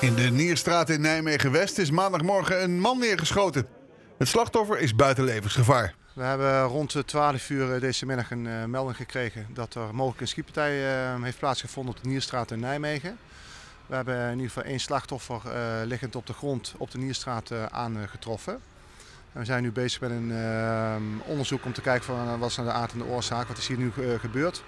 In de Nierstraat in Nijmegen-West is maandagmorgen een man neergeschoten. Het slachtoffer is buiten levensgevaar. We hebben rond 12 uur deze middag een eh, melding gekregen dat er mogelijk een schietpartij eh, heeft plaatsgevonden op de Nierstraat in Nijmegen. We hebben in ieder geval één slachtoffer eh, liggend op de grond op de Nierstraat aangetroffen. We zijn nu bezig met een onderzoek om te kijken van, wat is nou de aard en de oorzaak, wat is hier nu gebeurd.